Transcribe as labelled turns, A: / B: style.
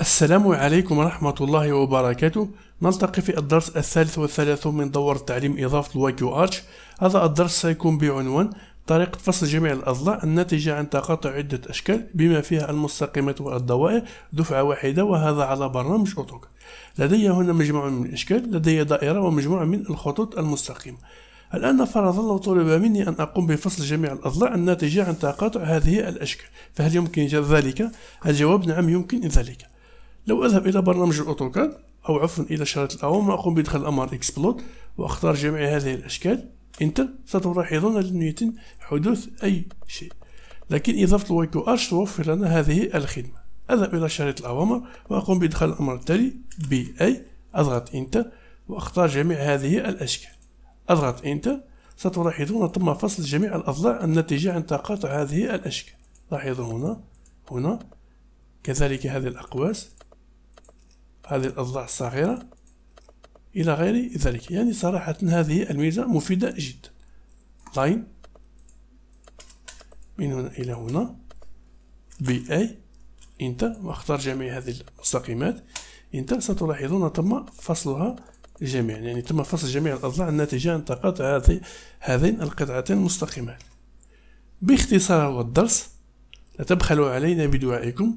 A: السلام عليكم ورحمة الله وبركاته نلتقي في الدرس الثالث والثلاثون من دور تعليم إضافة الواكيو آرش هذا الدرس سيكون بعنوان طريقة فصل جميع الأضلاع الناتجة عن تقاطع عدة أشكال بما فيها المستقيمات والدوائر دفعة واحدة وهذا على برنامج أوتوك لدي هنا مجموعة من الأشكال لدي دائرة ومجموعة من الخطوط المستقيمة الآن فرض الله طلب مني أن أقوم بفصل جميع الأضلاع الناتجة عن تقاطع هذه الأشكال فهل يمكن ذلك؟ الجواب نعم يمكن ذلك لو أذهب إلى برنامج الأوتوكاد أو عفوا إلى شارة الأوامر أقوم بإدخال الأمر إكسبلود وأختار جميع هذه الأشكال انتر ستلاحظون لن يتم حدوث أي شيء لكن إضافة الويكو ارش توفر لنا هذه الخدمة أذهب إلى شريط الأوامر وأقوم بإدخال الأمر التالي بي أي أضغط إنتر وأختار جميع هذه الأشكال أضغط إنتر ستلاحظون تم فصل جميع الأضلاع الناتجة عن تقاطع هذه الأشكال لاحظوا هنا هنا كذلك هذه الأقواس هذه الأضلاع الصغيرة إلى غير ذلك يعني صراحة هذه الميزة مفيدة جدا لاين من هنا إلى هنا بي أي انت واختار جميع هذه المستقيمات انت ستلاحظون تم فصلها جميعا يعني تم فصل جميع الأضلاع الناتجة عن تقاطع هذين القطعتين المستقيمات باختصار هو الدرس لا تبخلوا علينا بدعائكم